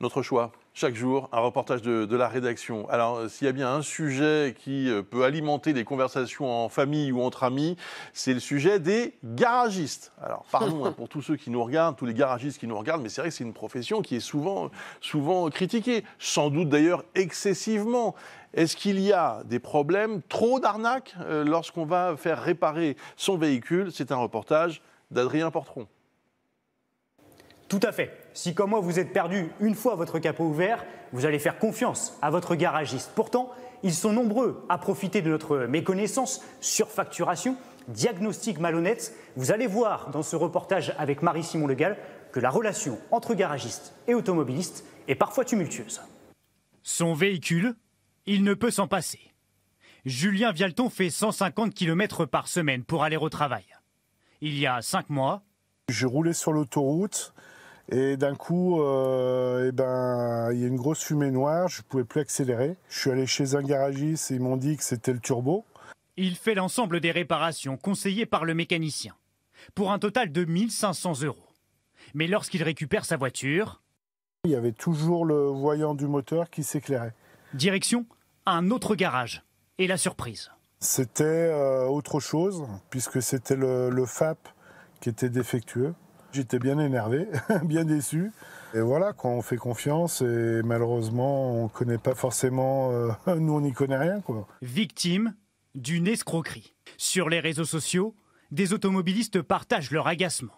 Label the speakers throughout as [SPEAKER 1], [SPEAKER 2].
[SPEAKER 1] notre choix chaque jour un reportage de, la rédaction. Alors, euh, s'il y a bien un sujet qui euh, peut alimenter des conversations en famille ou entre amis, c'est le sujet des garagistes. Alors, pardon hein, pour tous ceux qui nous regardent, tous les garagistes qui nous regardent, mais c'est vrai que c'est une profession qui est souvent, souvent critiquée, sans doute d'ailleurs excessivement. Est-ce qu'il y a des problèmes, trop d'arnaques euh, lorsqu'on va faire réparer son véhicule C'est un reportage
[SPEAKER 2] d'Adrien Portron. Tout à fait. Si comme moi vous êtes perdu une fois votre capot ouvert, vous allez faire confiance à votre garagiste. Pourtant, ils sont nombreux à profiter de notre méconnaissance, surfacturation, diagnostic malhonnête. Vous allez voir dans ce reportage avec Marie-Simon Legal que la relation entre garagiste et automobiliste est parfois tumultueuse. Son véhicule, il ne peut s'en passer. Julien Vialton fait 150 km par semaine pour aller au travail. Il y a 5 mois,
[SPEAKER 1] j'ai roulé sur l'autoroute, et d'un coup, euh, eh ben, il y a une grosse fumée noire, je ne pouvais plus accélérer. Je suis allé chez un garagiste et ils m'ont dit que c'était le turbo.
[SPEAKER 2] Il fait l'ensemble des réparations conseillées par le mécanicien, pour un total de 1500 euros. Mais lorsqu'il récupère sa voiture...
[SPEAKER 1] Il y avait toujours le voyant du moteur qui s'éclairait.
[SPEAKER 2] Direction un autre garage. Et la surprise
[SPEAKER 1] C'était euh, autre chose, puisque c'était le FAP qui était défectueux. J'étais bien énervé, bien déçu. Et voilà, quand on fait confiance, et malheureusement, on ne connaît pas forcément, euh, nous on n'y connaît rien. Quoi.
[SPEAKER 2] Victime d'une escroquerie. Sur les réseaux sociaux, des automobilistes partagent leur agacement.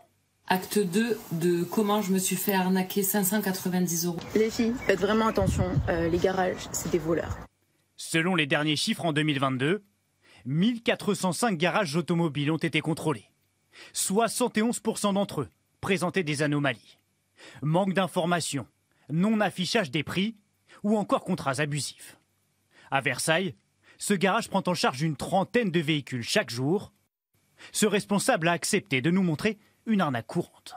[SPEAKER 2] Acte 2 de comment je me suis fait arnaquer 590 euros. Les filles, faites vraiment attention, euh, les garages, c'est des voleurs. Selon les derniers chiffres en 2022, 1405 garages automobiles ont été contrôlés. 71% d'entre eux présenter des anomalies. Manque d'informations, non-affichage des prix ou encore contrats abusifs. À Versailles, ce garage prend en charge une trentaine de véhicules chaque jour. Ce responsable a accepté de nous montrer une arnaque courante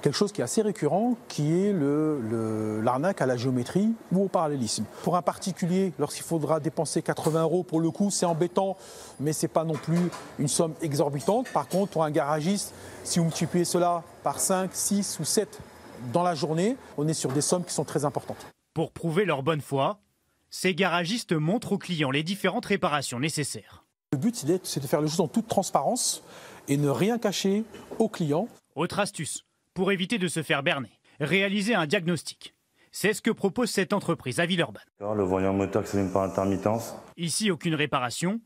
[SPEAKER 1] quelque chose qui est assez récurrent, qui est l'arnaque le, à la géométrie ou au parallélisme. Pour un particulier, lorsqu'il faudra dépenser 80 euros pour le coup, c'est embêtant, mais ce n'est pas non plus une somme exorbitante. Par contre, pour un garagiste, si vous multipliez cela par 5, 6 ou 7 dans la journée, on est sur des sommes qui sont très importantes.
[SPEAKER 2] Pour prouver leur bonne foi, ces garagistes montrent aux clients les différentes réparations nécessaires. Le but, c'est de faire les choses en toute transparence et ne rien cacher aux clients. Autre astuce, pour éviter de se faire berner. Réaliser un diagnostic. C'est ce que propose cette entreprise à Villeurbanne.
[SPEAKER 3] Le voyant moteur qui intermittence.
[SPEAKER 2] Ici, aucune réparation.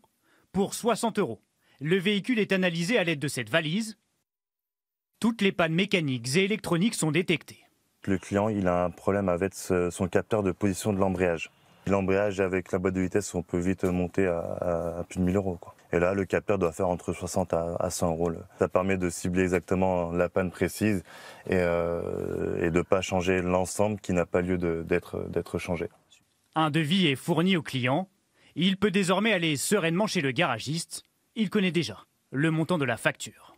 [SPEAKER 2] Pour 60 euros, le véhicule est analysé à l'aide de cette valise. Toutes les pannes mécaniques et électroniques sont détectées.
[SPEAKER 3] Le client il a un problème avec son capteur de position de l'embrayage. L'embrayage avec la boîte de vitesse, on peut vite monter à, plus de 1000 euros. Et là, le capteur doit faire entre 60 à 100 euros. Ça permet de cibler exactement la panne précise et, euh, et de ne pas changer l'ensemble qui n'a pas lieu d'être changé.
[SPEAKER 2] Un devis est fourni au client. Il peut désormais aller sereinement chez le garagiste. Il connaît déjà le montant de la facture.